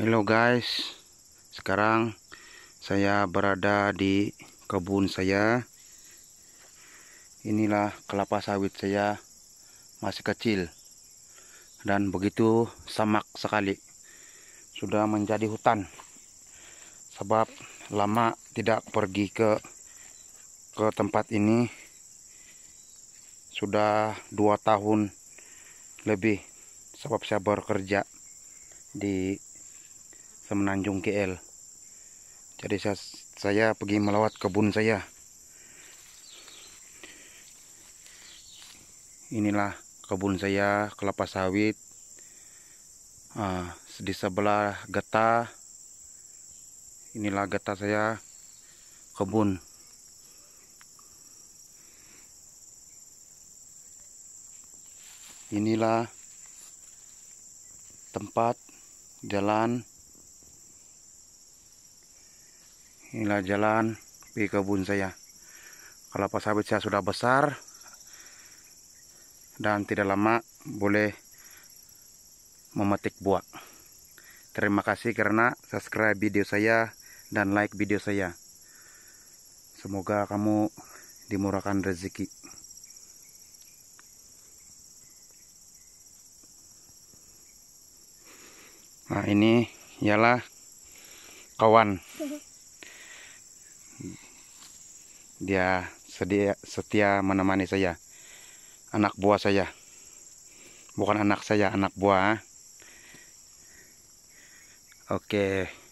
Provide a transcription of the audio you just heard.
Hello guys Sekarang Saya berada di Kebun saya Inilah kelapa sawit saya Masih kecil Dan begitu semak sekali Sudah menjadi hutan Sebab lama Tidak pergi ke Ke tempat ini Sudah dua tahun Lebih Sebab saya bekerja Di semenanjung KL jadi saya, saya pergi melawat kebun saya inilah kebun saya kelapa sawit ah, di sebelah getah inilah getah saya kebun inilah tempat jalan inilah jalan di kebun saya kelapa sawit saya sudah besar dan tidak lama boleh memetik buah terima kasih karena subscribe video saya dan like video saya semoga kamu dimurahkan rezeki nah ini ialah kawan dia sedia, setia menemani saya anak buah saya bukan anak saya anak buah oke